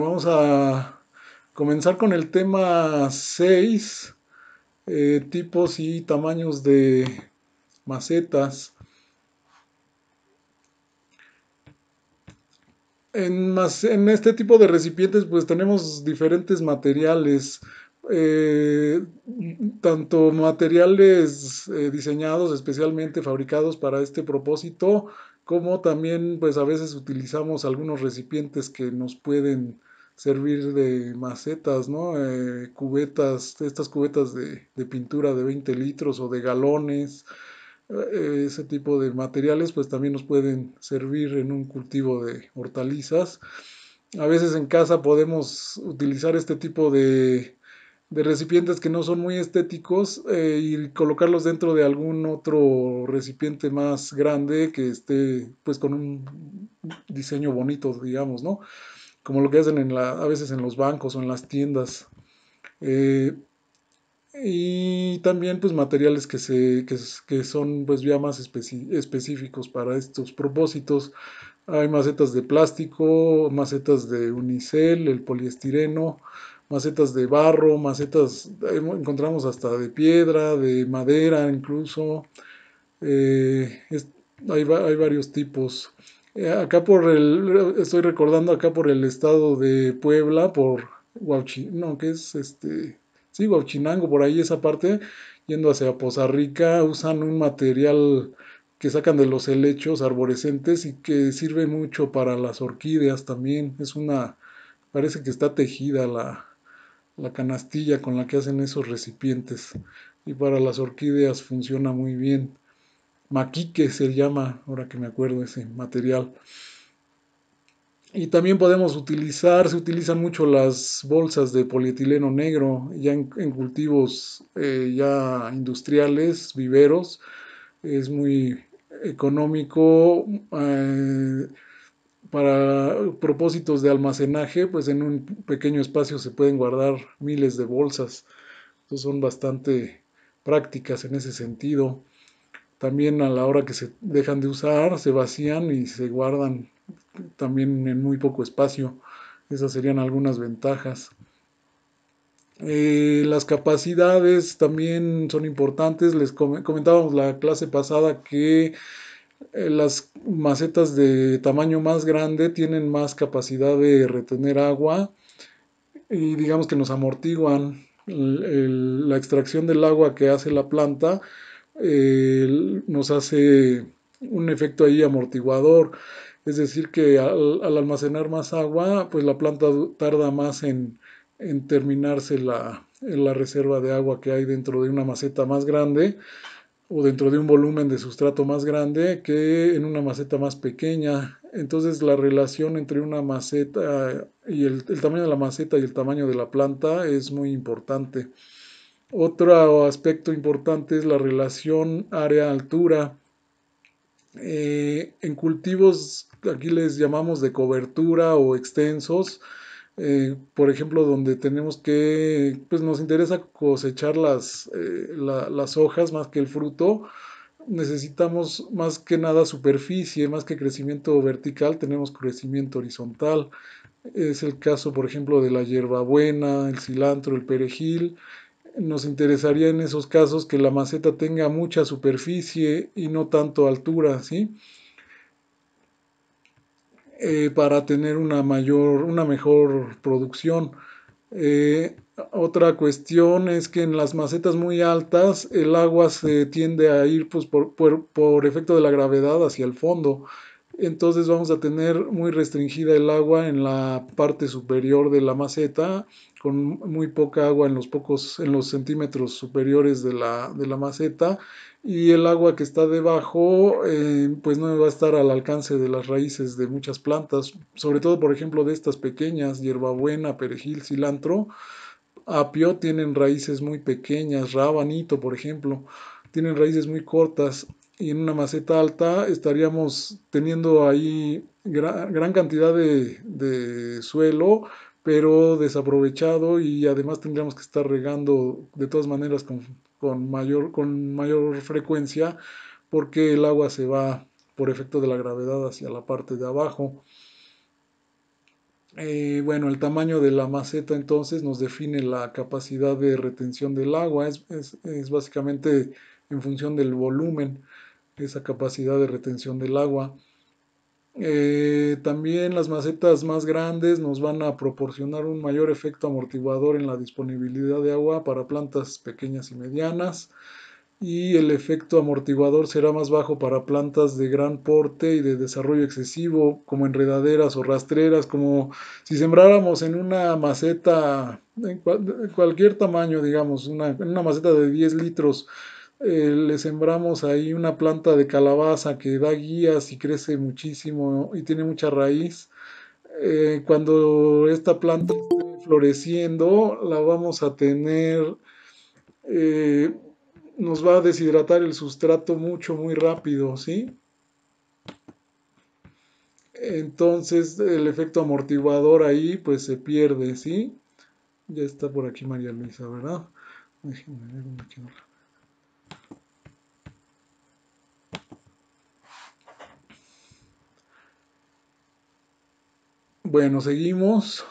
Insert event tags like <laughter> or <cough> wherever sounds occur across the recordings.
vamos a comenzar con el tema 6, eh, tipos y tamaños de macetas. En, en este tipo de recipientes pues tenemos diferentes materiales, eh, tanto materiales eh, diseñados especialmente fabricados para este propósito, como también pues a veces utilizamos algunos recipientes que nos pueden servir de macetas, ¿no? Eh, cubetas, estas cubetas de, pintura de 20 litros o de galones, eh, ese tipo de materiales, pues también nos pueden servir en un cultivo de hortalizas. A veces en casa podemos utilizar este tipo de, recipientes que no son muy estéticos eh, y colocarlos dentro de algún otro recipiente más grande que esté pues con un diseño bonito, digamos, ¿no? como lo que hacen en la, a veces en los bancos o en las tiendas. Eh, y también pues materiales que, se, que, son pues ya más específicos para estos propósitos. Hay macetas de plástico, macetas de unicel, el poliestireno, macetas de barro, macetas, eh, encontramos hasta de piedra, de madera incluso. Eh, hay, varios tipos. Eh, acá por el, estoy recordando acá por el estado de Puebla, por Huachinango, que es este, sí, por ahí esa parte, yendo hacia Poza Rica, usan un material que sacan de los helechos arborescentes y que sirve mucho para las orquídeas también, es una, parece que está tejida la, la canastilla con la que hacen esos recipientes y para las orquídeas funciona muy bien maquique se llama, ahora que me acuerdo ese material. Y también podemos utilizar, se utilizan mucho las bolsas de polietileno negro, ya en, cultivos eh, ya industriales, viveros, es muy económico eh, para propósitos de almacenaje, pues en un pequeño espacio se pueden guardar miles de bolsas, son bastante prácticas en ese sentido también a la hora que se dejan de usar, se vacían y se guardan también en muy poco espacio. Esas serían algunas ventajas. Eh, las capacidades también son importantes. Les comentábamos la clase pasada que eh, las macetas de tamaño más grande tienen más capacidad de retener agua y digamos que nos amortiguan la extracción del agua que hace la planta eh, nos hace un efecto ahí amortiguador, es decir, que al, almacenar más agua, pues la planta tarda más en, terminarse la, la reserva de agua que hay dentro de una maceta más grande o dentro de un volumen de sustrato más grande que en una maceta más pequeña. Entonces la relación entre una maceta y el tamaño de la maceta y el tamaño de la planta es muy importante. Otro aspecto importante es la relación área-altura. Eh, en cultivos, aquí les llamamos de cobertura o extensos, eh, por ejemplo, donde tenemos que, pues nos interesa cosechar las, eh, las hojas más que el fruto, necesitamos más que nada superficie, más que crecimiento vertical, tenemos crecimiento horizontal. Es el caso, por ejemplo, de la hierbabuena, el cilantro, el perejil nos interesaría en esos casos que la maceta tenga mucha superficie y no tanto altura, ¿sí? Eh, para tener una mayor, una mejor producción. Eh, otra cuestión es que en las macetas muy altas el agua se tiende a ir pues, por efecto de la gravedad hacia el fondo. Entonces vamos a tener muy restringida el agua en la parte superior de la maceta con muy poca agua en los pocos, en los centímetros superiores de la, de la maceta y el agua que está debajo eh, pues no va a estar al alcance de las raíces de muchas plantas, sobre todo por ejemplo de estas pequeñas, hierbabuena, perejil, cilantro, apio tienen raíces muy pequeñas, rabanito por ejemplo, tienen raíces muy cortas y en una maceta alta estaríamos teniendo ahí gran, cantidad de suelo pero desaprovechado y además tendríamos que estar regando de todas maneras con, mayor, frecuencia porque el agua se va por efecto de la gravedad hacia la parte de abajo. Eh, bueno, el tamaño de la maceta entonces nos define la capacidad de retención del agua, es básicamente en función del volumen, esa capacidad de retención del agua. Eh, también las macetas más grandes nos van a proporcionar un mayor efecto amortiguador en la disponibilidad de agua para plantas pequeñas y medianas y el efecto amortiguador será más bajo para plantas de gran porte y de desarrollo excesivo como enredaderas o rastreras como si sembráramos en una maceta de cualquier tamaño digamos en una maceta de 10 litros eh, le sembramos ahí una planta de calabaza que da guías y crece muchísimo y tiene mucha raíz. Eh, cuando esta planta esté floreciendo, la vamos a tener, eh, nos va a deshidratar el sustrato mucho, muy rápido, ¿sí? Entonces el efecto amortiguador ahí pues se pierde, ¿sí? Ya está por aquí María Luisa, ¿verdad? Déjenme ver Bueno, seguimos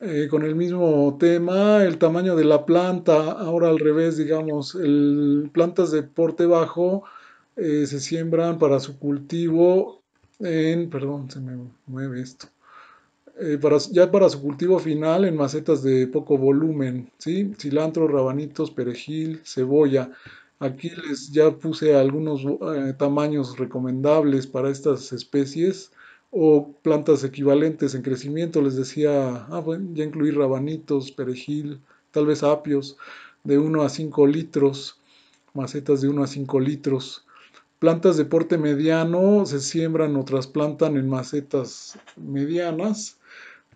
eh, con el mismo tema, el tamaño de la planta, ahora al revés, digamos, plantas de porte bajo eh, se siembran para su cultivo en, perdón, se me mueve esto, eh, ya para su cultivo final en macetas de poco volumen, ¿sí? cilantro, rabanitos, perejil, cebolla. Aquí les ya puse algunos tamaños recomendables para estas especies o plantas equivalentes en crecimiento, les decía, ah, ya incluir rabanitos, perejil, tal vez apios de 1 a 5 litros, macetas de 1 a 5 litros. Plantas de porte mediano se siembran o trasplantan en macetas medianas.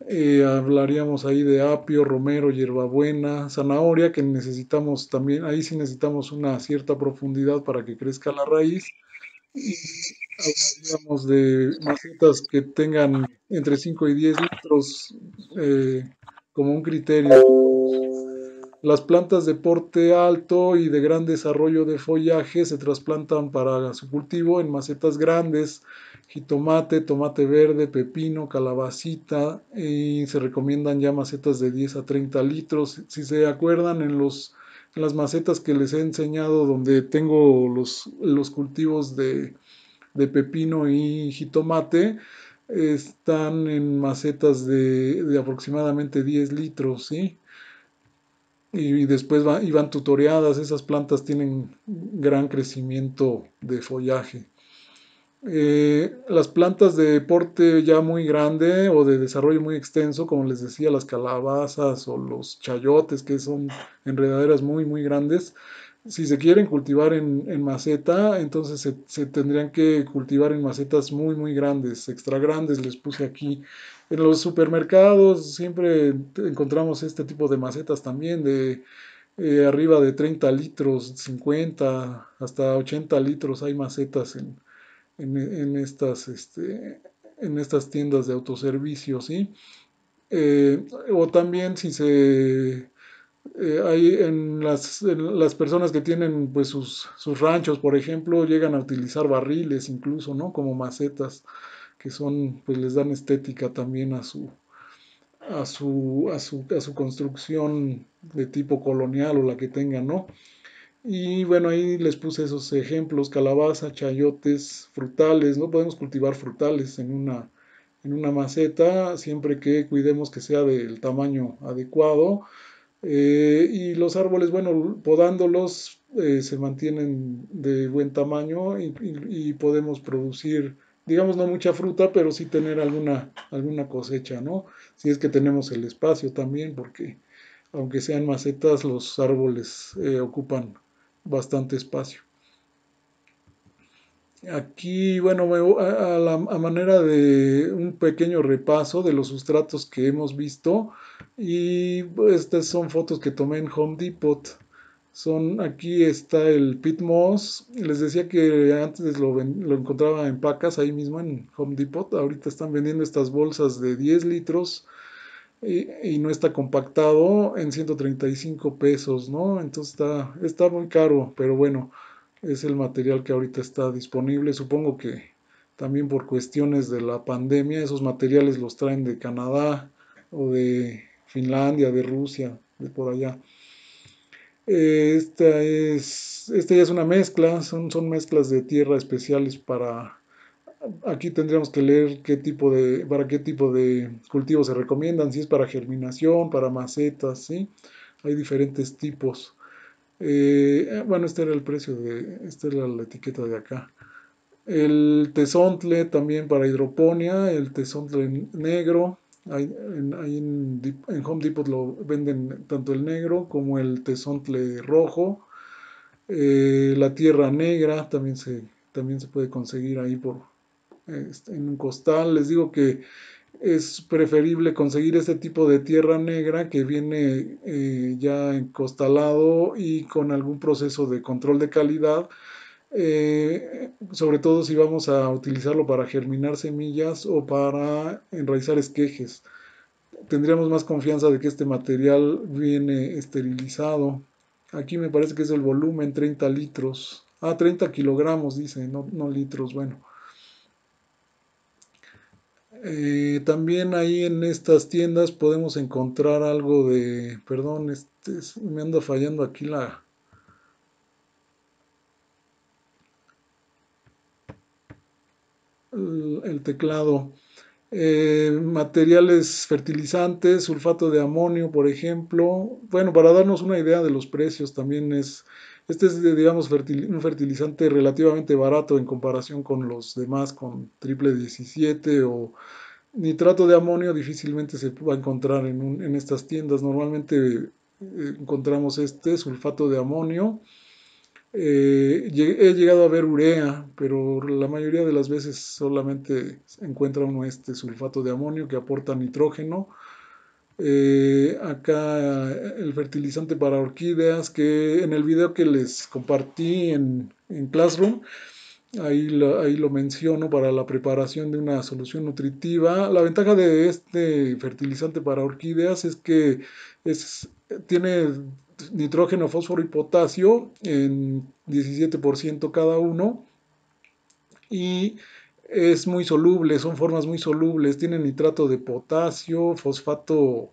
Eh, hablaríamos ahí de apio, romero, hierbabuena, zanahoria, que necesitamos también, ahí sí necesitamos una cierta profundidad para que crezca la raíz. Y hablamos de macetas que tengan entre 5 y 10 litros eh, como un criterio. Las plantas de porte alto y de gran desarrollo de follaje se trasplantan para su cultivo en macetas grandes, jitomate, tomate verde, pepino, calabacita y se recomiendan ya macetas de 10 a 30 litros. Si se acuerdan en los las macetas que les he enseñado donde tengo los, los cultivos de de pepino y jitomate están en macetas de, aproximadamente 10 litros, Y, después van tutoreadas, esas plantas tienen gran crecimiento de follaje. Eh, las plantas de porte ya muy grande o de desarrollo muy extenso, como les decía, las calabazas o los chayotes, que son enredaderas muy, muy grandes, si se quieren cultivar en, maceta, entonces se, tendrían que cultivar en macetas muy, muy grandes, extra grandes, les puse aquí. En los supermercados siempre encontramos este tipo de macetas también, de eh, arriba de 30 litros, 50, hasta 80 litros hay macetas en, estas, este, en estas tiendas de autoservicio, ¿sí? Eh, o también si se eh, en las, personas que tienen pues, sus, ranchos, por ejemplo, llegan a utilizar barriles incluso, ¿no? Como macetas que son, pues les dan estética también a su, a su, a su, a su construcción de tipo colonial o la que tengan, ¿no? Y bueno, ahí les puse esos ejemplos, calabaza, chayotes, frutales, ¿no? Podemos cultivar frutales en una, en una maceta, siempre que cuidemos que sea del tamaño adecuado eh, y los árboles, bueno, podándolos eh, se mantienen de buen tamaño y, podemos producir, digamos, no mucha fruta, pero sí tener alguna, alguna cosecha, ¿no? Si es que tenemos el espacio también, porque aunque sean macetas, los árboles eh, ocupan bastante espacio. Aquí, bueno, la, a manera de un pequeño repaso de los sustratos que hemos visto, y pues, estas son fotos que tomé en Home Depot. Son, aquí está el Pit Moss. Les decía que antes lo, encontraba en pacas ahí mismo en Home Depot. Ahorita están vendiendo estas bolsas de 10 litros y, y no está compactado en 135 pesos, ¿no? Entonces está, está muy caro, pero bueno, es el material que ahorita está disponible. Supongo que también por cuestiones de la pandemia, esos materiales los traen de Canadá o de Finlandia, de Rusia, de por allá. Esta, es, esta ya es una mezcla, son, son mezclas de tierra especiales para... Aquí tendríamos que leer qué tipo de, para qué tipo de cultivos se recomiendan, si es para germinación, para macetas, ¿sí? Hay diferentes tipos. Eh, ah, bueno, este era el precio de, esta era la etiqueta de acá. El tesontle también para hidroponía, el tesontle negro, en, Home Depot lo venden tanto el negro como el tesontle rojo. Eh, la tierra negra también se, también se puede conseguir ahí por, este, en un costal. Les digo que es preferible conseguir este tipo de tierra negra que viene eh, ya encostalado y con algún proceso de control de calidad eh, sobre todo si vamos a utilizarlo para germinar semillas o para enraizar esquejes. Tendríamos más confianza de que este material viene esterilizado. Aquí me parece que es el volumen 30 litros. Ah, 30 kilogramos, dice, no, litros, bueno. Eh, también ahí en estas tiendas podemos encontrar algo de... Perdón, este, me anda fallando aquí la, Eh, el teclado. Eh, materiales fertilizantes, sulfato de amonio, por ejemplo. Bueno, para darnos una idea de los precios, también es, este es, digamos, un fertilizante relativamente barato en comparación con los demás, con triple 17 o nitrato de amonio, difícilmente se va a encontrar en, estas tiendas. Normalmente eh, encontramos este sulfato de amonio eh, he llegado a ver urea, pero la mayoría de las veces solamente encuentra uno este sulfato de amonio que aporta nitrógeno. Eh, acá el fertilizante para orquídeas, que en el video que les compartí en, Classroom, ahí lo, lo menciono para la preparación de una solución nutritiva. La ventaja de este fertilizante para orquídeas es que es, tiene nitrógeno, fósforo y potasio en 17% cada uno. Y es muy soluble, son formas muy solubles, tienen nitrato de potasio, fosfato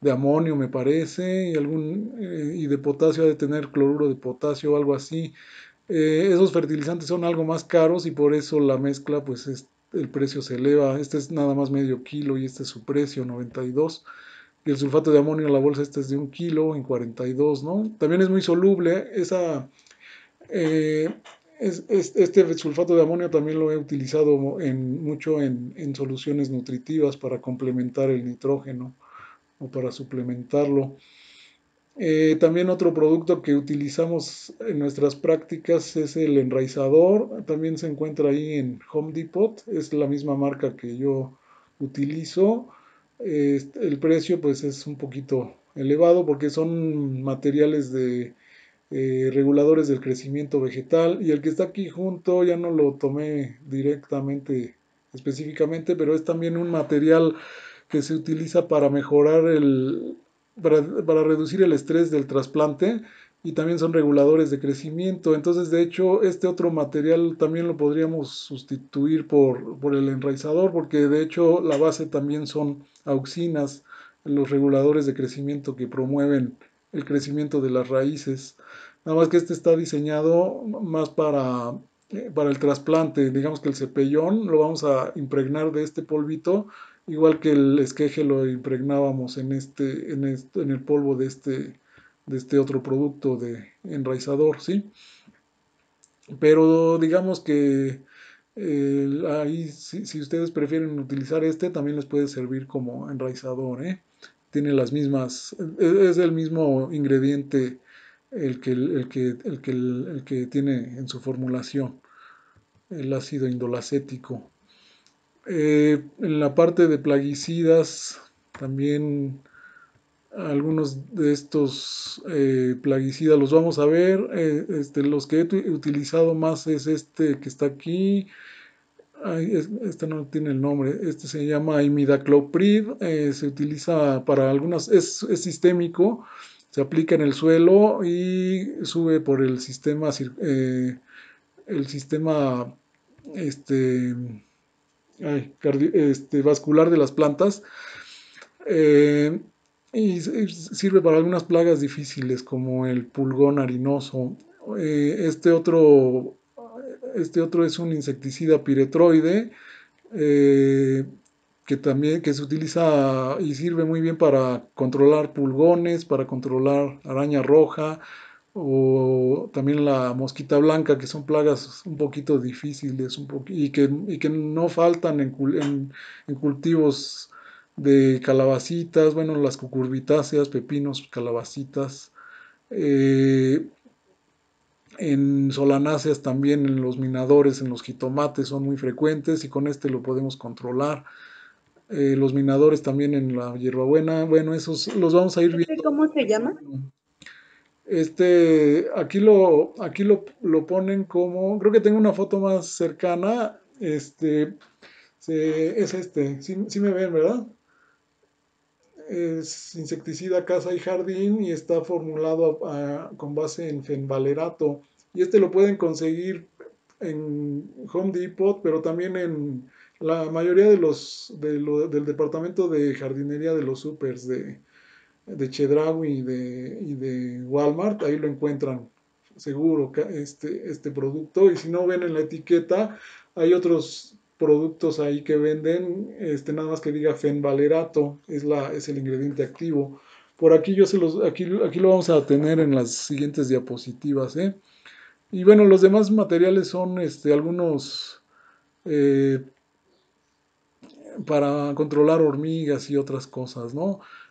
de amonio me parece, y, algún, eh, y de potasio ha de tener cloruro de potasio o algo así. Eh, esos fertilizantes son algo más caros y por eso la mezcla, pues el precio se eleva. Este es nada más medio kilo y este es su precio, 92. Y el sulfato de amonio en la bolsa este es de un kilo en 42, ¿no? También es muy soluble, esa, eh, este sulfato de amonio también lo he utilizado en, mucho en, soluciones nutritivas para complementar el nitrógeno o para suplementarlo. Eh, también otro producto que utilizamos en nuestras prácticas es el enraizador, también se encuentra ahí en Home Depot, es la misma marca que yo utilizo. Este, el precio pues es un poquito elevado porque son materiales de eh, reguladores del crecimiento vegetal y el que está aquí junto ya no lo tomé directamente específicamente pero es también un material que se utiliza para mejorar el para reducir el estrés del trasplante y también son reguladores de crecimiento. Entonces, de hecho, este otro material también lo podríamos sustituir por, el enraizador, porque de hecho la base también son auxinas, los reguladores de crecimiento que promueven el crecimiento de las raíces. Nada más que este está diseñado más para, eh, para el trasplante, digamos que el cepellón lo vamos a impregnar de este polvito, igual que el esqueje lo impregnábamos en, este, en, en el polvo de este, de este otro producto de enraizador, ¿sí? Pero digamos que eh, ahí, si, ustedes prefieren utilizar este, también les puede servir como enraizador, ¿eh? Tiene las mismas, e, e, es, el mismo ingrediente el que, el, que, tiene en su formulación, el ácido indolacético. Eh, en la parte de plaguicidas, también algunos de estos eh, plaguicidas los vamos a ver eh, este, los que he utilizado más es este que está aquí este no tiene el nombre este se llama imidacloprid eh, se utiliza para algunas es, sistémico se aplica en el suelo y sube por el sistema el sistema este, este, vascular de las plantas y sirve para algunas plagas difíciles como el pulgón harinoso. Eh, este, otro, este otro es un insecticida piretroide eh, que también que se utiliza y sirve muy bien para controlar pulgones, para controlar araña roja o también la mosquita blanca, que son plagas un poquito difíciles un y, que, no faltan en, en, en cultivos de calabacitas, bueno, las cucurbitáceas, pepinos, calabacitas. Eh, en solanáceas también, en los minadores, en los jitomates son muy frecuentes y con este lo podemos controlar. Eh, los minadores también en la hierbabuena, bueno, esos los vamos a ir ¿Este viendo. ¿Cómo se llama? Este, aquí lo, aquí lo, ponen como, creo que tengo una foto más cercana, este, es este, si me ven, ¿verdad? es insecticida casa y jardín y está formulado con base en fenvalerato. Y este lo pueden conseguir en Home Depot, pero también en la mayoría de los del departamento de jardinería de los supers de, de Chedraui y de, de Walmart. Ahí lo encuentran seguro este, este producto. Y si no ven en la etiqueta, hay otros productos ahí que venden, este, nada más que diga fenvalerato, es, el ingrediente activo. Por aquí yo se los, aquí, lo vamos a tener en las siguientes diapositivas. ¿eh? Y bueno, los demás materiales son este, algunos eh, para controlar hormigas y otras cosas,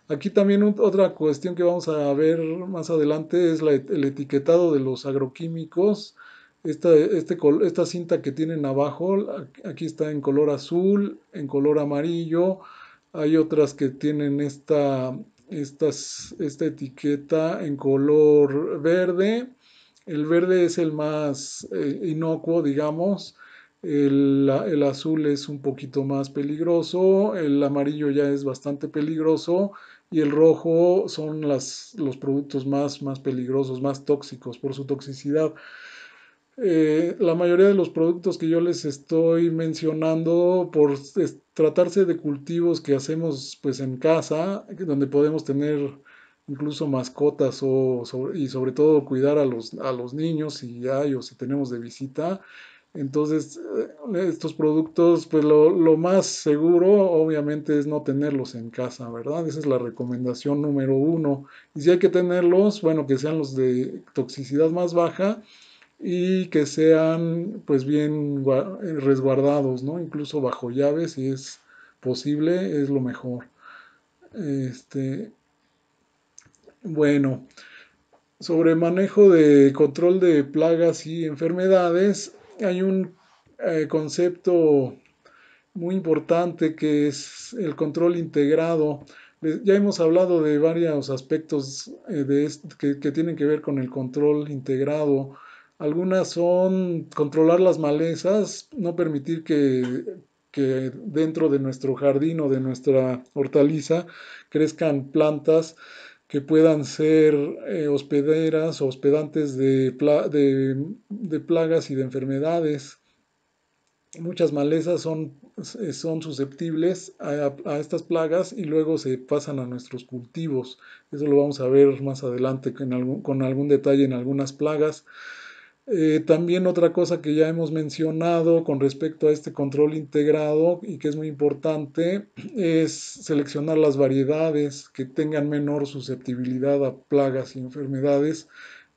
Aquí también otra cuestión que vamos a ver más adelante es el etiquetado de los agroquímicos esta, este esta cinta que tienen abajo, aquí está en color azul, en color amarillo. Hay otras que tienen esta, estas, esta etiqueta en color verde. El verde es el más eh, inocuo, digamos. El, azul es un poquito más peligroso, el amarillo ya es bastante peligroso y el rojo son los productos más, más peligrosos, más tóxicos por su toxicidad. Eh, la mayoría de los productos que yo les estoy mencionando, por tratarse de cultivos que hacemos pues en casa, donde podemos tener incluso mascotas y sobre todo cuidar a los, niños si hay o si tenemos de visita. Entonces, eh, estos productos, pues lo, lo más seguro obviamente es no tenerlos en casa, ¿verdad? Esa es la recomendación número uno. Y si hay que tenerlos, bueno, que sean los de toxicidad más baja y que sean pues bien eh, resguardados, Incluso bajo llave, si es posible, es lo mejor. Este, bueno, sobre manejo de control de plagas y enfermedades, hay un eh, concepto muy importante que es el control integrado. Ya hemos hablado de varios aspectos eh, que, tienen que ver con el control integrado algunas son controlar las malezas, no permitir que, dentro de nuestro jardín o de nuestra hortaliza crezcan plantas que puedan ser eh, hospederas o hospedantes de, plagas y de enfermedades. Muchas malezas son, eh, susceptibles a, estas plagas y luego se pasan a nuestros cultivos. Eso lo vamos a ver más adelante con algún detalle en algunas plagas. Eh, también otra cosa que ya hemos mencionado con respecto a este control integrado y que es muy importante <clears throat> es seleccionar las variedades que tengan menor susceptibilidad a plagas y enfermedades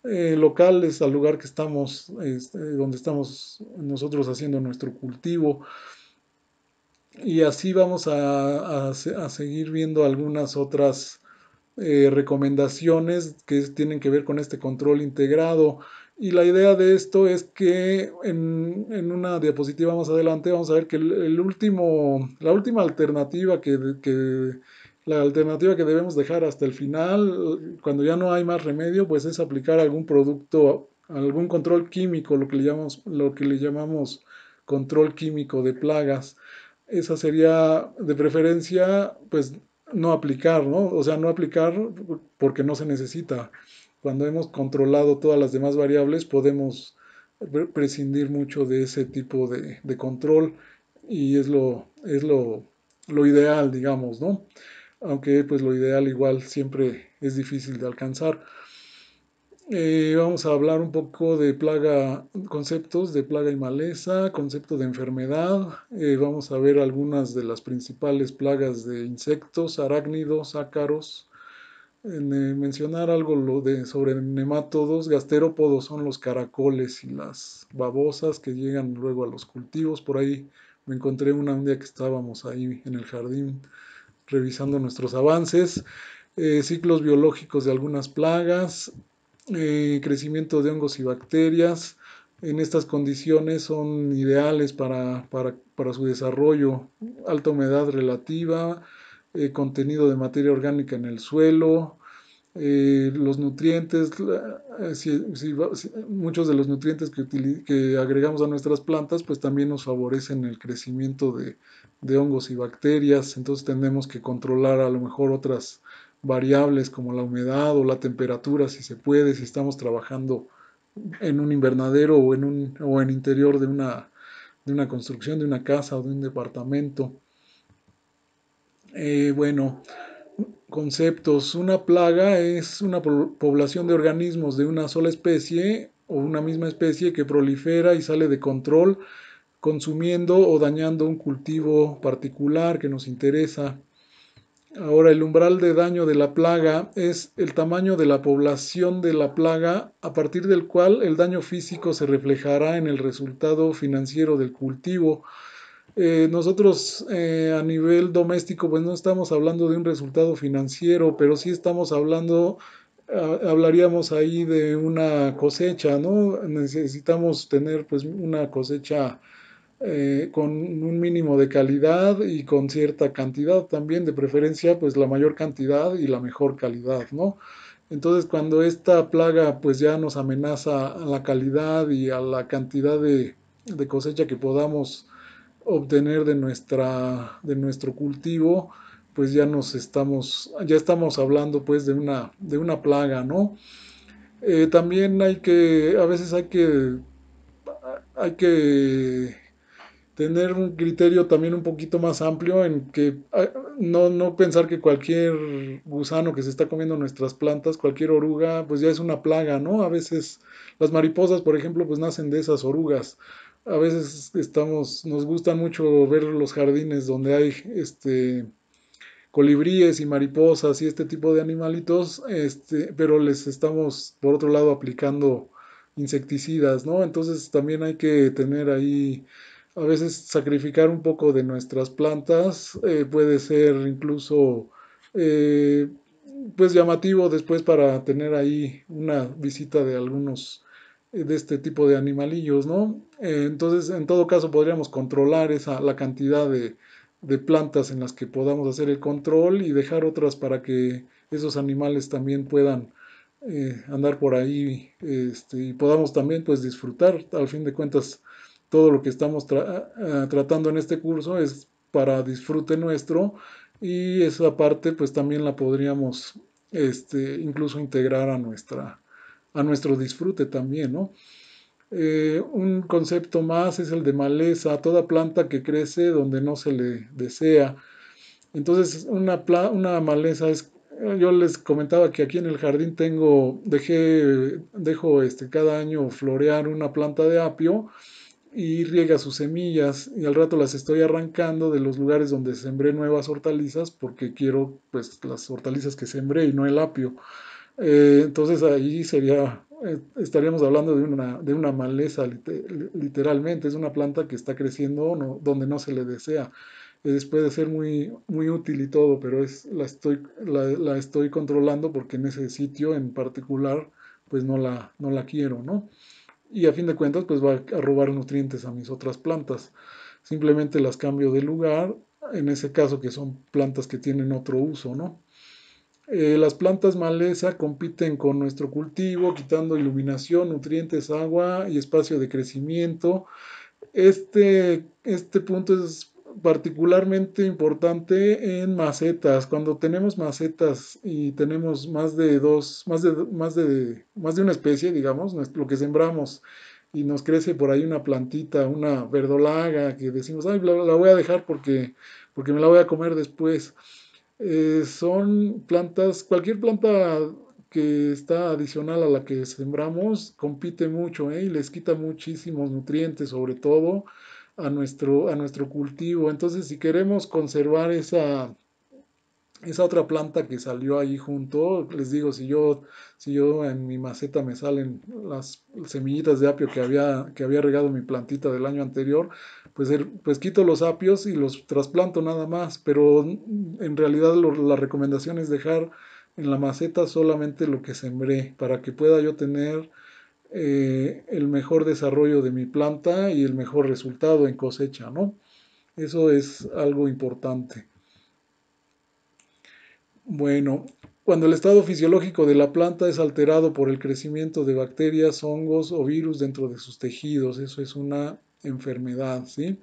eh, locales al lugar que estamos, este, donde estamos nosotros haciendo nuestro cultivo. Y así vamos a, seguir viendo algunas otras eh, recomendaciones que tienen que ver con este control integrado. Y la idea de esto es que en, una diapositiva más adelante vamos a ver que último, la última alternativa que, que, la alternativa que debemos dejar hasta el final, cuando ya no hay más remedio, pues es aplicar algún producto, algún control químico, lo que le llamamos, lo que le llamamos control químico de plagas. Esa sería de preferencia, pues no aplicar, ¿no? O sea, no aplicar porque no se necesita. Cuando hemos controlado todas las demás variables, podemos prescindir mucho de ese tipo de, control y es lo, es lo, ideal, digamos, ¿no? Aunque pues lo ideal igual siempre es difícil de alcanzar. Eh, vamos a hablar un poco de plaga, conceptos de plaga y maleza, concepto de enfermedad. Eh, vamos a ver algunas de las principales plagas de insectos, arácnidos, ácaros, en eh, mencionar algo sobre nematodos, gasterópodos son los caracoles y las babosas que llegan luego a los cultivos. Por ahí me encontré una un día que estábamos ahí en el jardín revisando nuestros avances. Eh, ciclos biológicos de algunas plagas, eh, crecimiento de hongos y bacterias. En estas condiciones son ideales para su desarrollo. Alta humedad relativa, eh, contenido de materia orgánica en el suelo, eh, los nutrientes, eh, muchos de los nutrientes que, agregamos a nuestras plantas, pues también nos favorecen el crecimiento de, hongos y bacterias, entonces tenemos que controlar a lo mejor otras variables como la humedad o la temperatura, si se puede, si estamos trabajando en un invernadero o en un o en interior de de una construcción, de una casa o de un departamento. Eh, bueno, conceptos. Una plaga es una población de organismos de una sola especie o una misma especie que prolifera y sale de control consumiendo o dañando un cultivo particular que nos interesa. Ahora, el umbral de daño de la plaga es el tamaño de la población de la plaga a partir del cual el daño físico se reflejará en el resultado financiero del cultivo. Eh, nosotros eh, a nivel doméstico, pues no estamos hablando de un resultado financiero, pero sí estamos hablando, ah, hablaríamos ahí de una cosecha, ¿no? Necesitamos tener pues una cosecha eh, con un mínimo de calidad y con cierta cantidad también, de preferencia pues la mayor cantidad y la mejor calidad, ¿no? Entonces cuando esta plaga pues ya nos amenaza a la calidad y a la cantidad de, de cosecha que podamos obtener de, nuestra, de nuestro cultivo, pues ya nos estamos, ya estamos hablando pues de una, de una plaga, ¿no? Eh, también hay que, a veces hay que, hay que tener un criterio también un poquito más amplio en que ah, no, no pensar que cualquier gusano que se está comiendo nuestras plantas, cualquier oruga, pues ya es una plaga, ¿no? A veces las mariposas, por ejemplo, pues nacen de esas orugas, a veces estamos, nos gusta mucho ver los jardines donde hay este colibríes y mariposas y este tipo de animalitos, este, pero les estamos por otro lado aplicando insecticidas, ¿no? Entonces también hay que tener ahí a veces sacrificar un poco de nuestras plantas, eh, puede ser incluso eh, pues llamativo después para tener ahí una visita de algunos de este tipo de animalillos, ¿no? Eh, entonces, en todo caso, podríamos controlar esa, la cantidad de, de, plantas en las que podamos hacer el control y dejar otras para que esos animales también puedan eh, andar por ahí este, y podamos también pues disfrutar, al fin de cuentas, todo lo que estamos eh, tratando en este curso es para disfrute nuestro y esa parte pues también la podríamos este, incluso integrar a nuestra a nuestro disfrute también, ¿no? Eh, un concepto más es el de maleza, toda planta que crece donde no se le desea. Entonces, una, una maleza es, yo les comentaba que aquí en el jardín tengo, dejé, dejo este, cada año florear una planta de apio y riega sus semillas y al rato las estoy arrancando de los lugares donde sembré nuevas hortalizas porque quiero pues las hortalizas que sembré y no el apio. Eh, entonces ahí sería, eh, estaríamos hablando de una, de una maleza literalmente, es una planta que está creciendo no, donde no se le desea. puede ser muy, muy útil y todo, pero es, la, estoy, estoy controlando porque en ese sitio en particular pues no la, no la quiero, ¿no? Y a fin de cuentas pues va a robar nutrientes a mis otras plantas. Simplemente las cambio de lugar, en ese caso que son plantas que tienen otro uso, ¿no? Eh, las plantas maleza compiten con nuestro cultivo, quitando iluminación, nutrientes, agua y espacio de crecimiento. Este, este punto es particularmente importante en macetas. Cuando tenemos macetas y tenemos más de dos, más de, más de, más de una especie, digamos, lo que sembramos y nos crece por ahí una plantita, una verdolaga que decimos, ay, la, voy a dejar porque, porque me la voy a comer después eh, son plantas, cualquier planta que está adicional a la que sembramos, compite mucho ¿eh? y les quita muchísimos nutrientes, sobre todo a nuestro, a nuestro cultivo. Entonces, si queremos conservar esa, esa otra planta que salió ahí junto, les digo, si yo, si yo en mi maceta me salen las semillitas de apio que había, que había regado mi plantita del año anterior, pues, pues, quito los apios y los trasplanto nada más, pero en realidad la recomendación es dejar en la maceta solamente lo que sembré para que pueda yo tener eh, el mejor desarrollo de mi planta y el mejor resultado en cosecha, ¿no? Eso es algo importante. Bueno, cuando el estado fisiológico de la planta es alterado por el crecimiento de bacterias, hongos o virus dentro de sus tejidos, eso es una enfermedad, ¿sí?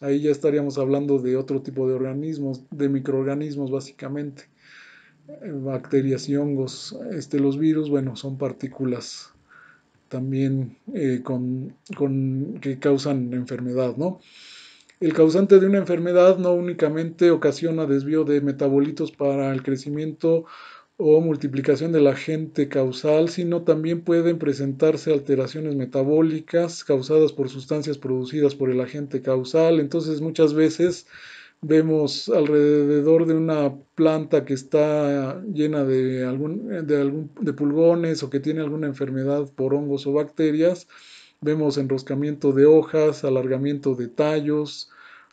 Ahí ya estaríamos hablando de otro tipo de organismos, de microorganismos básicamente, eh, bacterias y hongos. Este, los virus, bueno, son partículas también eh, con, que causan enfermedad, ¿no? El causante de una enfermedad no únicamente ocasiona desvío de metabolitos para el crecimiento o multiplicación del agente causal, sino también pueden presentarse alteraciones metabólicas causadas por sustancias producidas por el agente causal. Entonces muchas veces vemos alrededor de una planta que está llena de algún, de de pulgones o que tiene alguna enfermedad por hongos o bacterias, vemos enroscamiento de hojas, alargamiento de tallos,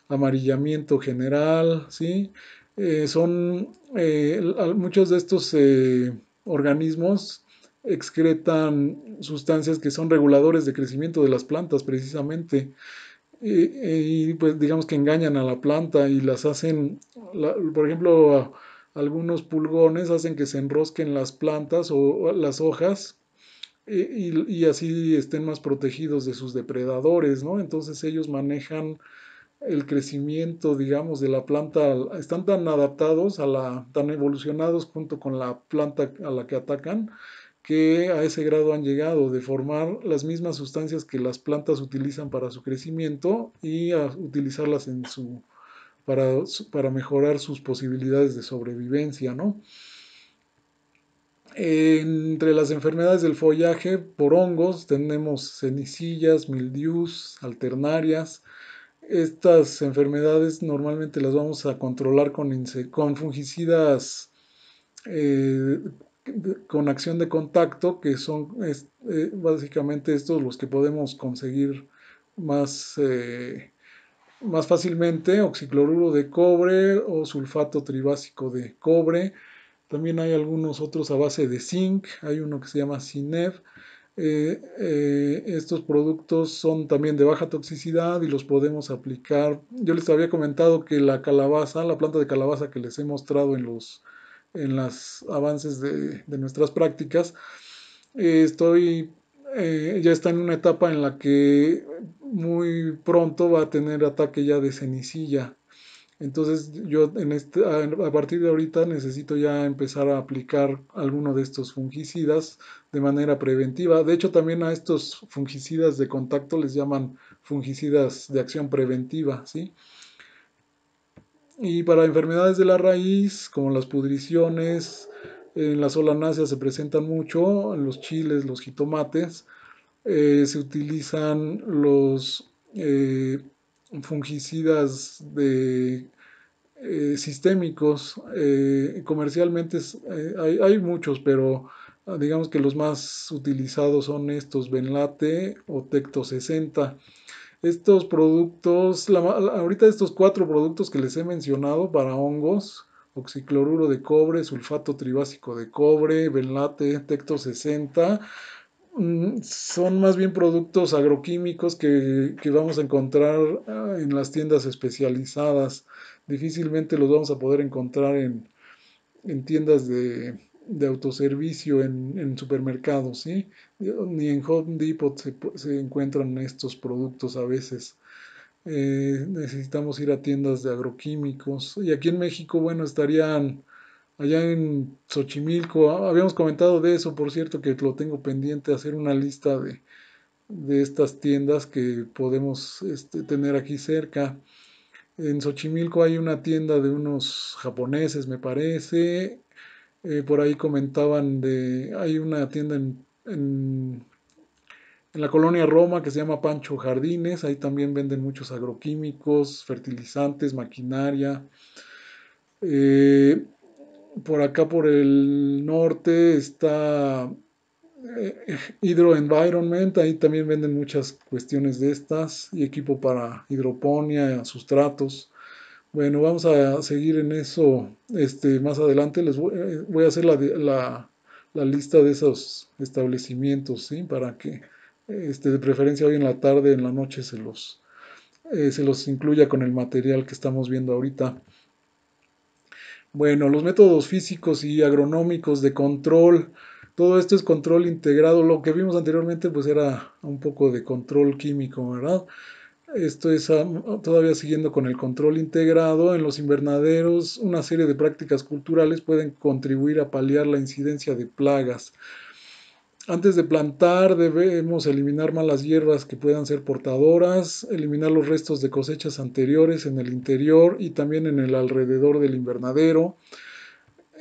amarillamiento general, ¿sí? Eh, son eh, muchos de estos eh, organismos excretan sustancias que son reguladores de crecimiento de las plantas precisamente y pues digamos que engañan a la planta y las hacen, por ejemplo, algunos pulgones hacen que se enrosquen las plantas o, las hojas y, y, así estén más protegidos de sus depredadores, ¿no? Entonces ellos manejan el crecimiento, digamos, de la planta, están tan adaptados a la, tan evolucionados junto con la planta a la que atacan, que a ese grado han llegado de formar las mismas sustancias que las plantas utilizan para su crecimiento y a utilizarlas en su, para, mejorar sus posibilidades de sobrevivencia, ¿no? Entre las enfermedades del follaje por hongos tenemos cenicillas, mildius, alternarias, estas enfermedades normalmente las vamos a controlar con, fungicidas eh, con acción de contacto, que son eh, básicamente estos los que podemos conseguir más, eh, más fácilmente, oxicloruro de cobre o sulfato tribásico de cobre. También hay algunos otros a base de zinc, hay uno que se llama CINEF eh, eh, estos productos son también de baja toxicidad y los podemos aplicar. Yo les había comentado que la calabaza, la planta de calabaza que les he mostrado en los en avances de, nuestras prácticas, eh, estoy ya está en una etapa en la que muy pronto va a tener ataque ya de cenicilla entonces yo este, a partir de ahorita necesito ya empezar a aplicar alguno de estos fungicidas de manera preventiva. De hecho también a estos fungicidas de contacto les llaman fungicidas de acción preventiva, ¿sí? Y para enfermedades de la raíz, como las pudriciones, en la solanácea se presentan mucho, en los chiles, los jitomates, eh, se utilizan los... Eh, fungicidas de, eh, sistémicos. Eh, comercialmente eh, hay, muchos, pero ah, digamos que los más utilizados son estos Benlate o Tecto 60. Estos productos, ahorita estos cuatro productos que les he mencionado para hongos, oxicloruro de cobre, sulfato tribásico de cobre, benlate, tecto 60, Mm, son más bien productos agroquímicos que, vamos a encontrar ah, en las tiendas especializadas. Difícilmente los vamos a poder encontrar en, tiendas de, autoservicio, en, supermercados, Ni en Home Depot se, encuentran estos productos a veces. Eh, necesitamos ir a tiendas de agroquímicos. Y aquí en México, bueno, estarían allá en Xochimilco. Ah, habíamos comentado de eso, por cierto, que lo tengo pendiente, hacer una lista de, de estas tiendas que podemos este, tener aquí cerca. En Xochimilco hay una tienda de unos japoneses, me parece. Eh, por ahí comentaban de... Hay una tienda en, en la colonia Roma que se llama Pancho Jardines. Ahí también venden muchos agroquímicos, fertilizantes, maquinaria. Eh, por acá por el norte está eh, Hydro Environment, ahí también venden muchas cuestiones de estas y equipo para hidroponía, sustratos. Bueno, vamos a seguir en eso este, más adelante. Les voy, eh, a hacer la, lista de esos establecimientos, ¿sí? Para que este, de preferencia hoy en la tarde, en la noche se los, eh, se los incluya con el material que estamos viendo ahorita. Bueno, los métodos físicos y agronómicos de control, todo esto es control integrado. Lo que vimos anteriormente pues era un poco de control químico, ¿verdad? Esto es ah, todavía siguiendo con el control integrado. En los invernaderos, una serie de prácticas culturales pueden contribuir a paliar la incidencia de plagas. Antes de plantar debemos eliminar malas hierbas que puedan ser portadoras, eliminar los restos de cosechas anteriores en el interior y también en el alrededor del invernadero.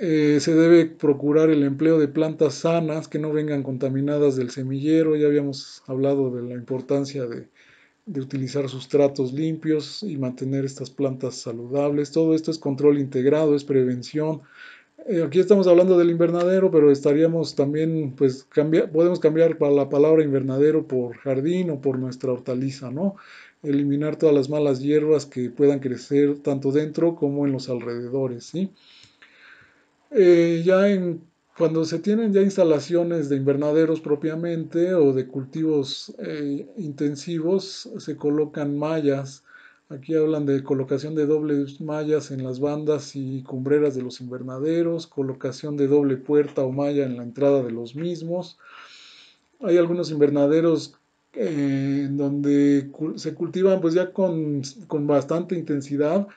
Eh, se debe procurar el empleo de plantas sanas que no vengan contaminadas del semillero. Ya habíamos hablado de la importancia de utilizar sustratos limpios y mantener estas plantas saludables. Todo esto es control integrado, es prevención, eh, aquí estamos hablando del invernadero, pero estaríamos también, pues podemos cambiar la palabra invernadero por jardín o por nuestra hortaliza, ¿no? Eliminar todas las malas hierbas que puedan crecer tanto dentro como en los alrededores, eh, ya en, cuando se tienen ya instalaciones de invernaderos propiamente o de cultivos eh, intensivos, se colocan mallas Aquí hablan de colocación de dobles mallas en las bandas y cumbreras de los invernaderos, colocación de doble puerta o malla en la entrada de los mismos. Hay algunos invernaderos eh, en donde se cultivan pues ya con, bastante intensidad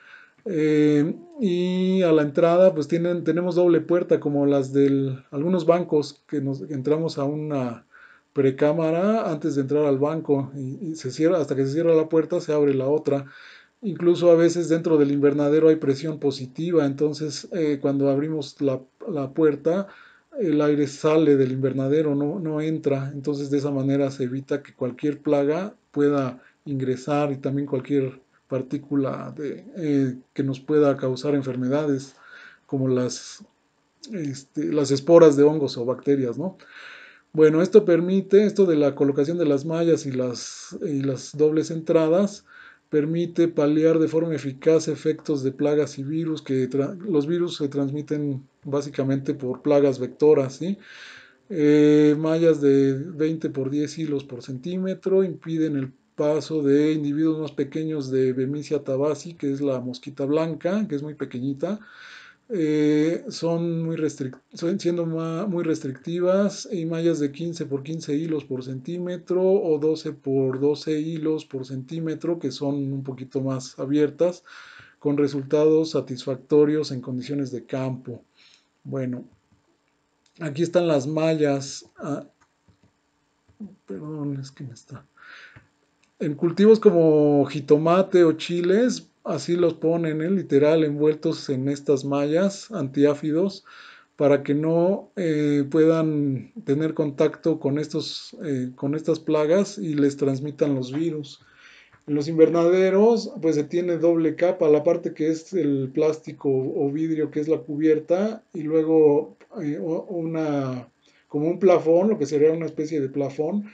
eh, y a la entrada pues tienen, tenemos doble puerta como las de algunos bancos que nos entramos a una precámara antes de entrar al banco y, se cierra, hasta que se cierra la puerta se abre la otra. Incluso a veces dentro del invernadero hay presión positiva, entonces eh, cuando abrimos la, puerta el aire sale del invernadero, no, no entra, entonces de esa manera se evita que cualquier plaga pueda ingresar y también cualquier partícula eh, que nos pueda causar enfermedades como las, este, las esporas de hongos o bacterias, ¿no? Bueno, esto permite, esto de la colocación de las mallas y las, y las dobles entradas, permite paliar de forma eficaz efectos de plagas y virus, que los virus se transmiten básicamente por plagas vectoras, ¿sí? Eh, mallas de 20 por 10 hilos por centímetro impiden el paso de individuos más pequeños de Bemisia tabasi, que es la mosquita blanca, que es muy pequeñita, eh, son muy siendo muy restrictivas y mallas de 15 por 15 hilos por centímetro o 12 por 12 hilos por centímetro que son un poquito más abiertas con resultados satisfactorios en condiciones de campo. Bueno, aquí están las mallas. Ah, perdón, es que me está. En cultivos como jitomate o chiles así los ponen, en ¿eh? literal, envueltos en estas mallas antiáfidos para que no eh, puedan tener contacto con, estos, eh, con estas plagas y les transmitan los virus. En los invernaderos, pues se tiene doble capa, la parte que es el plástico o vidrio, que es la cubierta, y luego una, como un plafón, lo que sería una especie de plafón,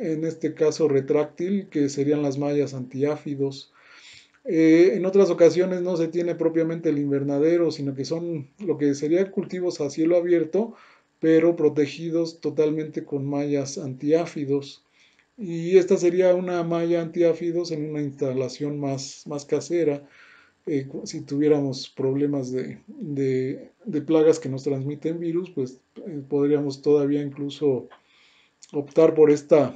en este caso retráctil, que serían las mallas antiáfidos. Eh, en otras ocasiones no se tiene propiamente el invernadero, sino que son lo que serían cultivos a cielo abierto, pero protegidos totalmente con mallas antiáfidos. Y esta sería una malla antiáfidos en una instalación más, más casera, eh, si tuviéramos problemas de, plagas que nos transmiten virus, pues eh, podríamos todavía incluso optar por esta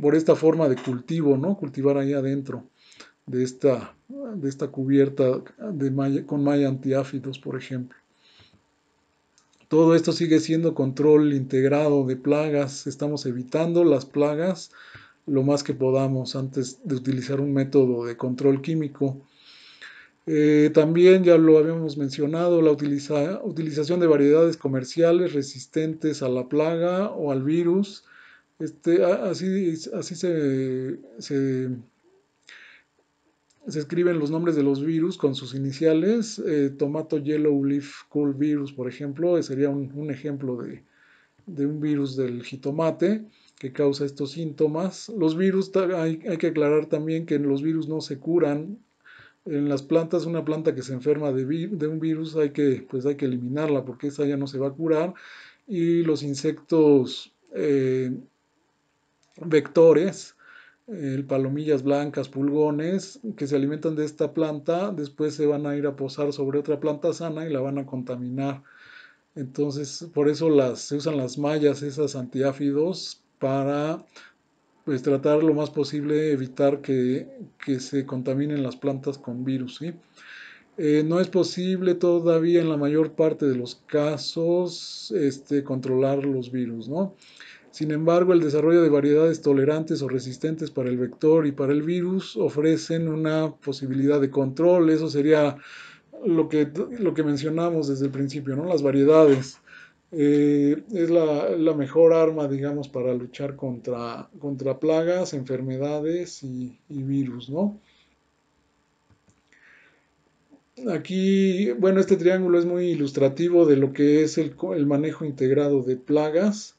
por esta forma de cultivo, ¿no? Cultivar ahí adentro de esta, de esta cubierta con malla antiáfidos, por ejemplo. Todo esto sigue siendo control integrado de plagas. Estamos evitando las plagas lo más que podamos antes de utilizar un método de control químico. Eh, también ya lo habíamos mencionado, la utilización de variedades comerciales resistentes a la plaga o al virus este, así, así se, se, escriben los nombres de los virus con sus iniciales. Eh, tomato Yellow Leaf Cool Virus, por ejemplo, eh, sería un, ejemplo de, un virus del jitomate que causa estos síntomas. Los virus, hay, que aclarar también que los virus no se curan. En las plantas, una planta que se enferma de, un virus hay que, pues hay que eliminarla porque esa ya no se va a curar. Y los insectos... Eh, vectores, el palomillas blancas, pulgones, que se alimentan de esta planta, después se van a ir a posar sobre otra planta sana y la van a contaminar. Entonces, por eso se usan las mallas, esas antiáfidos, para pues, tratar lo más posible, evitar que, se contaminen las plantas con virus. Eh, no es posible todavía en la mayor parte de los casos este, controlar los virus, ¿no? Sin embargo, el desarrollo de variedades tolerantes o resistentes para el vector y para el virus ofrecen una posibilidad de control. Eso sería lo que, lo que mencionamos desde el principio, ¿no? Las variedades. Eh, es la, mejor arma, digamos, para luchar contra, contra plagas, enfermedades y, virus, ¿no? Aquí, bueno, este triángulo es muy ilustrativo de lo que es el manejo integrado de plagas.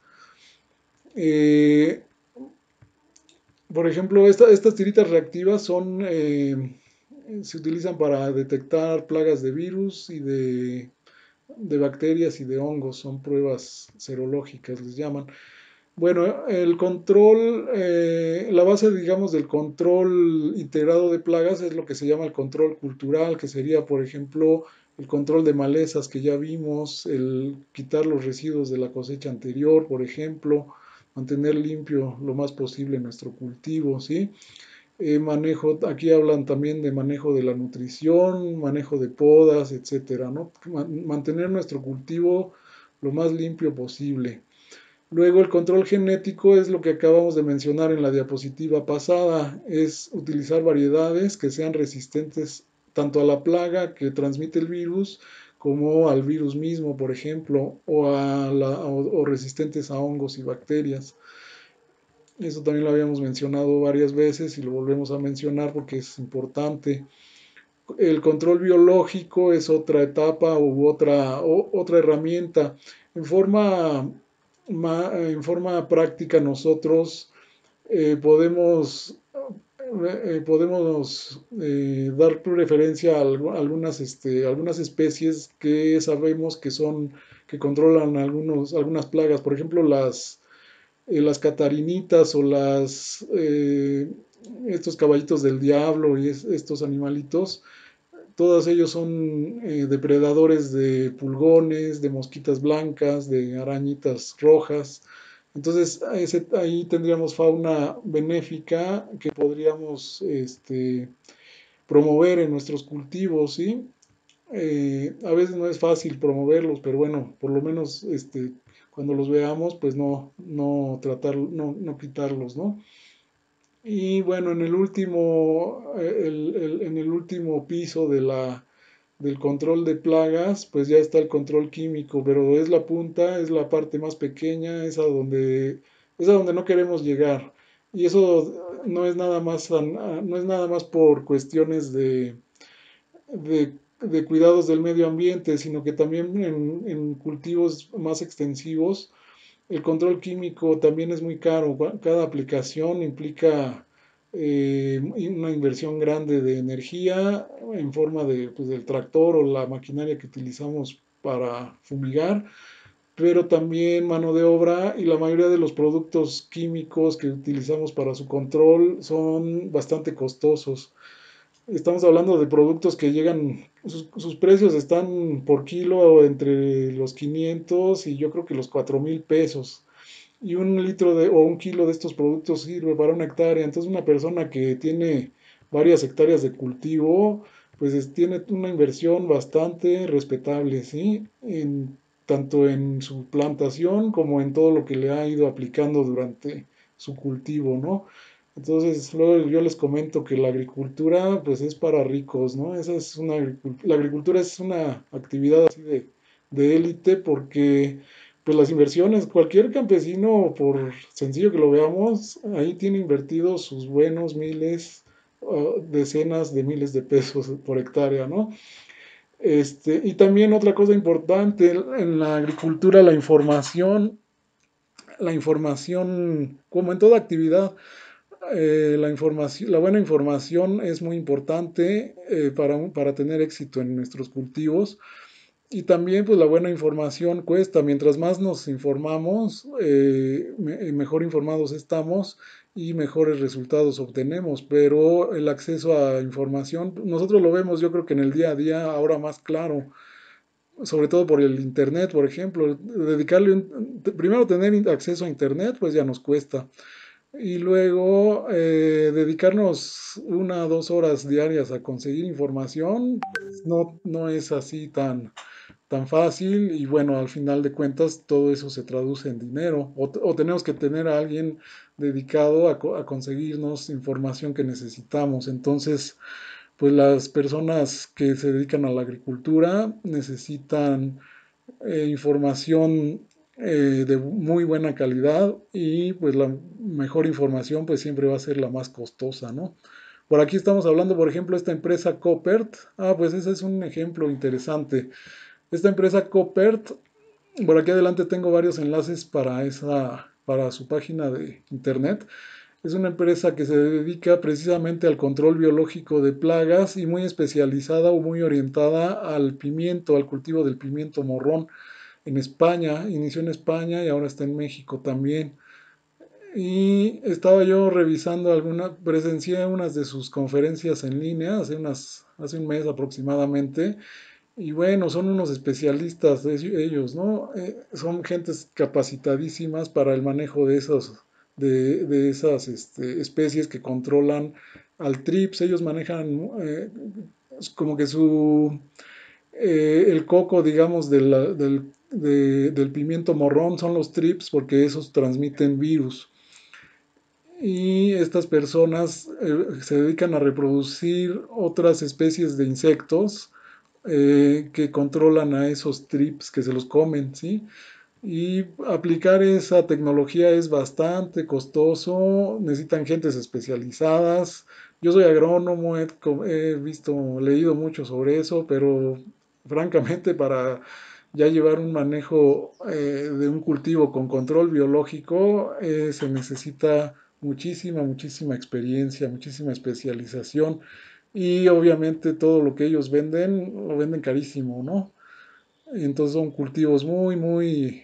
Eh, por ejemplo, estas tiritas reactivas son, eh, se utilizan para detectar plagas de virus y de, bacterias y de hongos, son pruebas serológicas, les llaman. Bueno, el control, eh, la base, digamos, del control integrado de plagas es lo que se llama el control cultural, que sería, por ejemplo, el control de malezas que ya vimos, el quitar los residuos de la cosecha anterior, por ejemplo, mantener limpio lo más posible nuestro cultivo, ¿sí? Eh, manejo, aquí hablan también de manejo de la nutrición, manejo de podas, etcétera, ¿no? Mantener nuestro cultivo lo más limpio posible. Luego el control genético es lo que acabamos de mencionar en la diapositiva pasada, es utilizar variedades que sean resistentes tanto a la plaga que transmite el virus como al virus mismo, por ejemplo, o, resistentes a hongos y bacterias. Eso también lo habíamos mencionado varias veces y lo volvemos a mencionar porque es importante. El control biológico es otra etapa u otra, otra herramienta. En forma, en forma práctica nosotros eh, podemos eh, podemos eh, dar preferencia a este, algunas, especies que sabemos que son que controlan algunas plagas, por ejemplo las, eh, catarinitas o las, estos caballitos del diablo y estos animalitos, todos ellos son depredadores de pulgones, de mosquitas blancas, de arañitas rojas, entonces ahí tendríamos fauna benéfica que podríamos este, promover en nuestros cultivos, ¿sí? Eh, a veces no es fácil promoverlos, pero bueno, por lo menos este, cuando los veamos, pues no, no tratar, no, quitarlos, ¿no? Y bueno, en el último, eh, en el último piso de la, del control de plagas, pues ya está el control químico, pero es la punta, es la parte más pequeña, es a donde, es donde no queremos llegar. Y eso no es nada más, no es nada más por cuestiones de, de, cuidados del medio ambiente, sino que también en, en, cultivos más extensivos, el control químico también es muy caro. Cada aplicación implica eh, una inversión grande de energía en forma de, pues, del tractor o la maquinaria que utilizamos para fumigar, pero también mano de obra y la mayoría de los productos químicos que utilizamos para su control son bastante costosos. Estamos hablando de productos que llegan, sus, sus precios están por kilo entre los 500 y yo creo que los 4 mil pesos y un litro de, o un kilo de estos productos sirve para una hectárea. Entonces una persona que tiene varias hectáreas de cultivo, pues tiene una inversión bastante respetable, ¿sí? En, tanto en su plantación como en todo lo que le ha ido aplicando durante su cultivo, ¿no? Entonces, luego yo les comento que la agricultura, pues es para ricos, ¿no? Esa es una, la agricultura es una actividad así de, de élite porque pues las inversiones, cualquier campesino, por sencillo que lo veamos, ahí tiene invertido sus buenos miles, ah, decenas de miles de pesos por hectárea, este, y también otra cosa importante, en la agricultura la información, la información, como en toda actividad, eh, la, información, la buena información es muy importante eh, para tener éxito en nuestros cultivos. Y también pues la buena información cuesta, mientras más nos informamos, eh, eh, mejor informados estamos y mejores resultados obtenemos, pero el acceso a información, nosotros lo vemos yo creo que en el día a día ahora más claro, sobre todo por el internet, por ejemplo, dedicarle, primero tener acceso a internet pues ya nos cuesta, y luego eh, dedicarnos una o dos horas diarias a conseguir información pues, no, no es así tan, tan fácil y bueno, al final de cuentas todo eso se traduce en dinero o, tenemos que tener a alguien dedicado a, conseguirnos información que necesitamos. Entonces, pues las personas que se dedican a la agricultura necesitan eh, información eh, de muy buena calidad y pues la mejor información pues siempre va a ser la más costosa, ¿no? Por aquí estamos hablando, por ejemplo, esta empresa Copert. Ah, pues ese es un ejemplo interesante esta empresa Copert, por aquí adelante tengo varios enlaces para, esa, para su página de internet. Es una empresa que se dedica precisamente al control biológico de plagas y muy especializada o muy orientada al pimiento, al cultivo del pimiento morrón en España. Inició en España y ahora está en México también. Y estaba yo revisando alguna, presencié unas de sus conferencias en línea hace, unas, hace un mes aproximadamente y bueno, son unos especialistas ellos, ¿no? Eh, son gentes capacitadísimas para el manejo de esas, de, esas este, especies que controlan al TRIPS. Ellos manejan eh, como que su... Eh, el coco, digamos, del, del, pimiento morrón son los TRIPS porque esos transmiten virus. Y estas personas se dedican a reproducir otras especies de insectos eh, que controlan a esos trips que se los comen, ¿sí? Y aplicar esa tecnología es bastante costoso, necesitan gentes especializadas. Yo soy agrónomo, he, he visto, leído mucho sobre eso, pero francamente para ya llevar un manejo eh, de un cultivo con control biológico eh, se necesita muchísima, muchísima experiencia, muchísima especialización y obviamente todo lo que ellos venden lo venden carísimo, ¿no? Entonces son cultivos muy, muy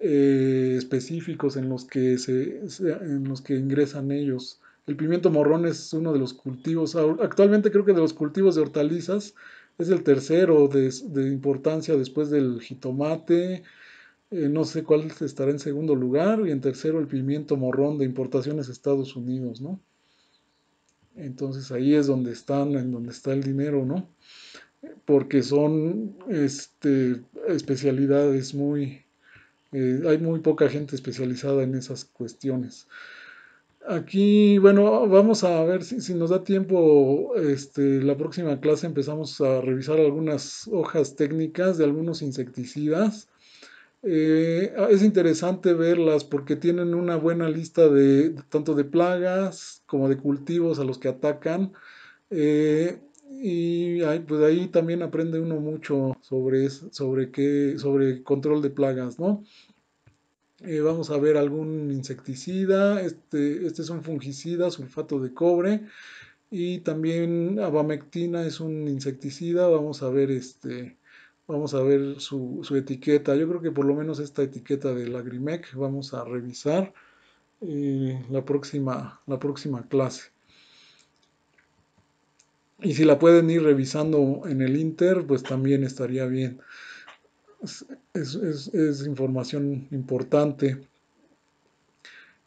eh, específicos en los, que se, en los que ingresan ellos. El pimiento morrón es uno de los cultivos, actualmente creo que de los cultivos de hortalizas es el tercero de, importancia después del jitomate, eh, no sé cuál estará en segundo lugar, y en tercero el pimiento morrón de importaciones a Estados Unidos, ¿no? Entonces ahí es donde están, en donde está el dinero, ¿no? Porque son este, especialidades muy... Eh, hay muy poca gente especializada en esas cuestiones. Aquí, bueno, vamos a ver si, nos da tiempo, este, la próxima clase empezamos a revisar algunas hojas técnicas de algunos insecticidas eh, ah, es interesante verlas porque tienen una buena lista de tanto de plagas como de cultivos a los que atacan. Eh, y ahí, pues, ahí también aprende uno mucho sobre, sobre, qué, sobre control de plagas, ¿no? Eh, vamos a ver algún insecticida, este, este es un fungicida, sulfato de cobre, y también abamectina es un insecticida, vamos a ver este, Vamos a ver su, etiqueta. Yo creo que por lo menos esta etiqueta de Lagrimec vamos a revisar eh, la, próxima, la próxima clase. Y si la pueden ir revisando en el Inter, pues también estaría bien. Es, información importante.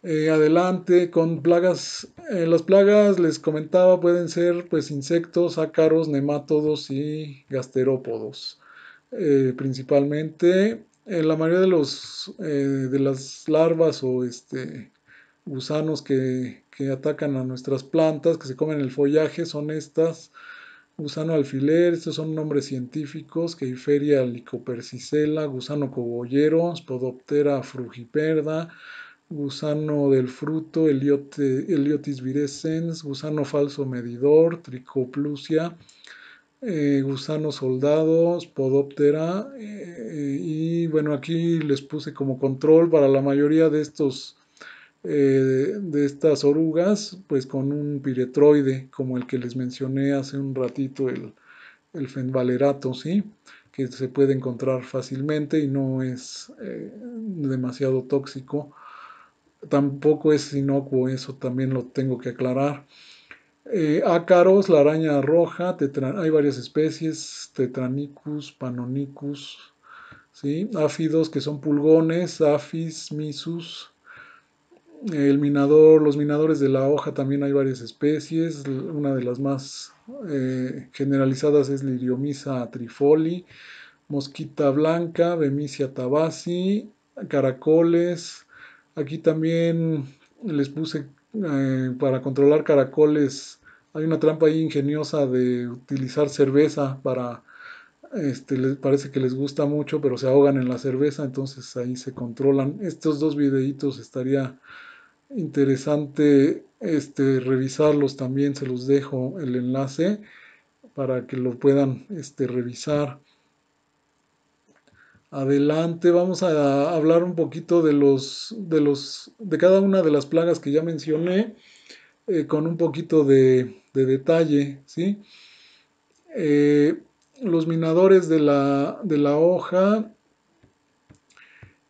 Eh, adelante con plagas. Eh, las plagas, les comentaba, pueden ser pues insectos, ácaros, nemátodos y gasterópodos. Eh, principalmente en eh, la mayoría de los eh, de las larvas o este gusanos que, atacan a nuestras plantas que se comen el follaje son estas gusano alfiler estos son nombres científicos queiferia licopersicela gusano cogollero Spodoptera frugiperda gusano del fruto heliotis Eliotis virescens gusano falso medidor Tricoplusia eh, gusanos soldados, podóptera. Eh, eh, y bueno, aquí les puse como control para la mayoría de estos de estas orugas, pues con un piretroide, como el que les mencioné hace un ratito, el, fenvalerato, ¿sí? que se puede encontrar fácilmente y no es demasiado tóxico. Tampoco es inocuo, eso también lo tengo que aclarar. Eh, ácaros, la araña roja, hay varias especies, tetranicus, panonicus, ¿sí? áfidos que son pulgones, afis, misus, el minador, los minadores de la hoja también hay varias especies, una de las más eh, generalizadas es Liriomisa trifoli, mosquita blanca, Bemicia tabasi, caracoles, aquí también les puse eh, para controlar caracoles hay una trampa ahí ingeniosa de utilizar cerveza para este les parece que les gusta mucho pero se ahogan en la cerveza entonces ahí se controlan estos dos videitos estaría interesante este revisarlos también se los dejo el enlace para que lo puedan este, revisar adelante vamos a hablar un poquito de los de los de cada una de las plagas que ya mencioné eh, con un poquito de, detalle ¿sí? Eh, los minadores de la, hoja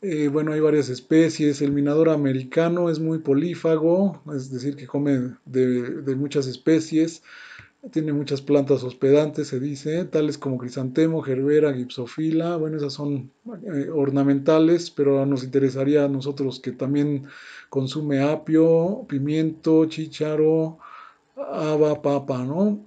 eh, bueno hay varias especies el minador americano es muy polífago es decir que come de, de muchas especies tiene muchas plantas hospedantes, se dice, tales como crisantemo, gerbera, gipsofila. Bueno, esas son eh, ornamentales, pero nos interesaría a nosotros que también consume apio, pimiento, chícharo, haba, papa, ¿no?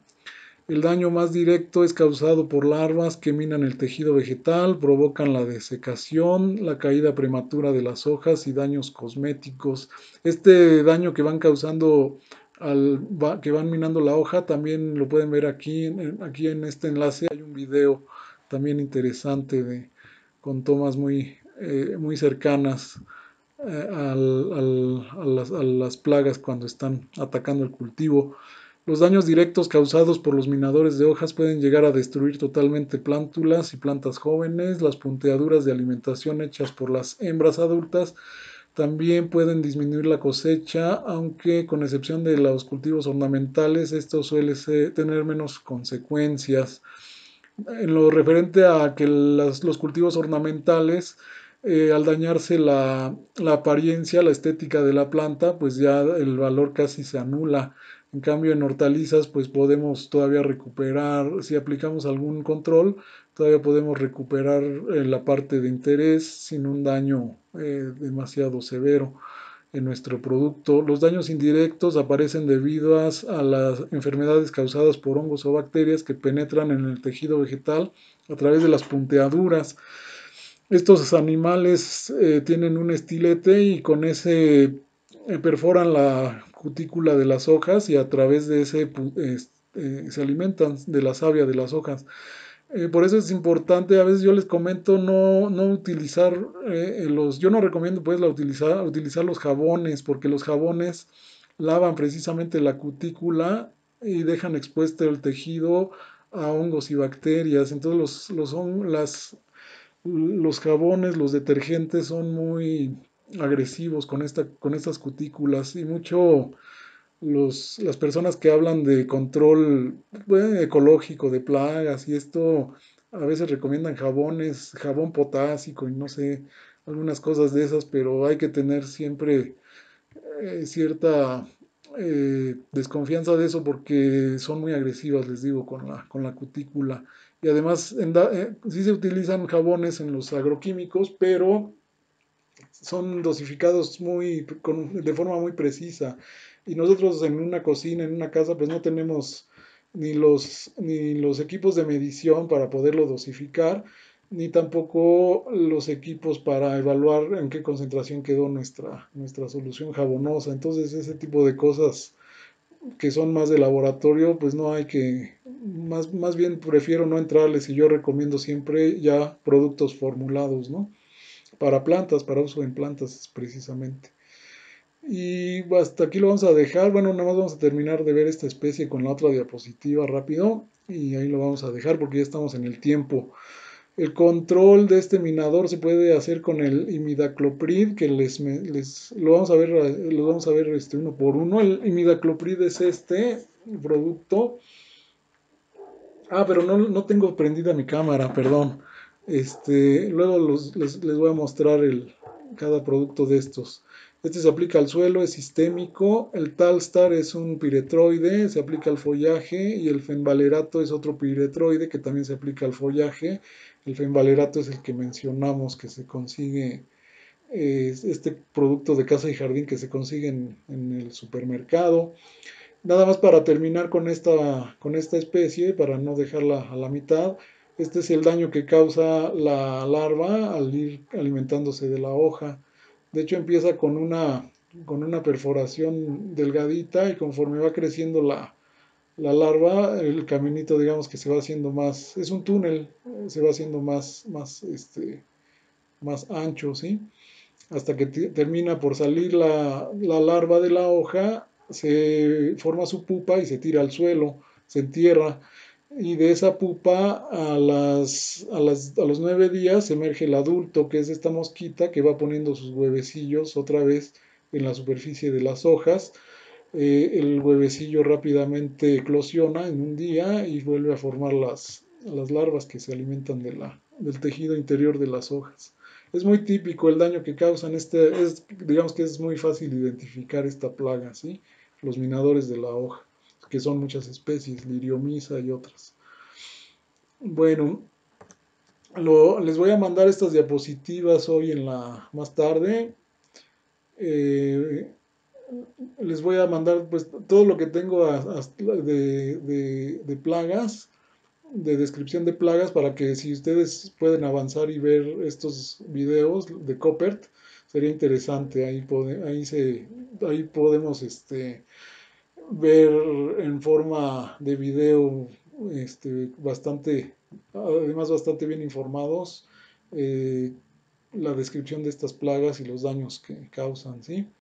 El daño más directo es causado por larvas que minan el tejido vegetal, provocan la desecación, la caída prematura de las hojas y daños cosméticos. Este daño que van causando que van minando la hoja, también lo pueden ver aquí, en, aquí en este enlace hay un video también interesante con tomas muy, eh, muy cercanas eh, a, las, a, las, plagas cuando están atacando el cultivo. Los daños directos causados por los minadores de hojas pueden llegar a destruir totalmente plántulas y plantas jóvenes, las punteaduras de alimentación hechas por las hembras adultas también pueden disminuir la cosecha, aunque con excepción de los cultivos ornamentales, esto suele tener menos consecuencias. En lo referente a que los cultivos ornamentales, eh, al dañarse la, la, apariencia, la estética de la planta, pues ya el valor casi se anula. En cambio, en hortalizas, pues podemos todavía recuperar, si aplicamos algún control, todavía podemos recuperar eh, la parte de interés sin un daño eh, demasiado severo en nuestro producto. Los daños indirectos aparecen debido a las enfermedades causadas por hongos o bacterias que penetran en el tejido vegetal a través de las punteaduras. Estos animales eh, tienen un estilete y con ese perforan la cutícula de las hojas y a través de ese se alimentan de la savia de las hojas. Eh, por eso es importante, a veces yo les comento no, utilizar eh, eh, los, yo no recomiendo pues la utilizar, utilizar los jabones, porque los jabones lavan precisamente la cutícula y dejan expuesto el tejido a hongos y bacterias. Entonces los, los, los jabones, los detergentes son muy agresivos con, esta, con estas cutículas y mucho las personas que hablan de control ecológico, de plagas y esto, a veces recomiendan jabones, jabón potásico y no sé, algunas cosas de esas, pero hay que tener siempre eh, cierta eh, desconfianza de eso porque son muy agresivas, les digo, con la, con la cutícula. Y además, eh, sí se utilizan jabones en los agroquímicos, pero son dosificados muy, de forma muy precisa y nosotros en una cocina, en una casa, pues no tenemos ni los, ni los equipos de medición para poderlo dosificar, ni tampoco los equipos para evaluar en qué concentración quedó nuestra, nuestra solución jabonosa. Entonces ese tipo de cosas que son más de laboratorio, pues no hay que, más, más bien prefiero no entrarles y yo recomiendo siempre ya productos formulados, ¿no? Para plantas, para uso en plantas precisamente. Y hasta aquí lo vamos a dejar. Bueno, nada más vamos a terminar de ver esta especie con la otra diapositiva rápido. Y ahí lo vamos a dejar porque ya estamos en el tiempo. El control de este minador se puede hacer con el imidacloprid, que les, lo vamos a ver, lo vamos a ver este uno por uno. El imidacloprid es este producto. Ah, pero no, tengo prendida mi cámara, perdón. Este, luego les, les voy a mostrar el, cada producto de estos. Este se aplica al suelo, es sistémico. El talstar es un piretroide, se aplica al follaje. Y el fenvalerato es otro piretroide que también se aplica al follaje. El fenvalerato es el que mencionamos que se consigue, eh, este producto de casa y jardín que se consigue en, el supermercado nada más para terminar con esta, con esta especie, para no dejarla a la mitad, este es el daño que causa la larva al ir alimentándose de la hoja. De hecho empieza con una, con una perforación delgadita y conforme va creciendo la, larva, el caminito digamos que se va haciendo más, es un túnel, se va haciendo más, más, este, más ancho, ¿sí? Hasta que termina por salir la, la, larva de la hoja, se forma su pupa y se tira al suelo, se entierra y de esa pupa a, las, a, los nueve días emerge el adulto, que es esta mosquita que va poniendo sus huevecillos otra vez en la superficie de las hojas. Eh, el huevecillo rápidamente eclosiona en un día y vuelve a formar las, las larvas que se alimentan de la, del tejido interior de las hojas. Es muy típico el daño que causan, este, es, digamos que es muy fácil identificar esta plaga, ¿sí? los minadores de la hoja que son muchas especies, liriomisa y otras. Bueno, les voy a mandar estas diapositivas hoy en la más tarde. Eh, les voy a mandar pues todo lo que tengo de, plagas, de descripción de plagas, para que si ustedes pueden avanzar y ver estos videos de Coppert, sería interesante. Ahí, ahí, se, ahí podemos este, ver en forma de video este, bastante, además bastante bien informados, eh, la descripción de estas plagas y los daños que causan, ¿sí?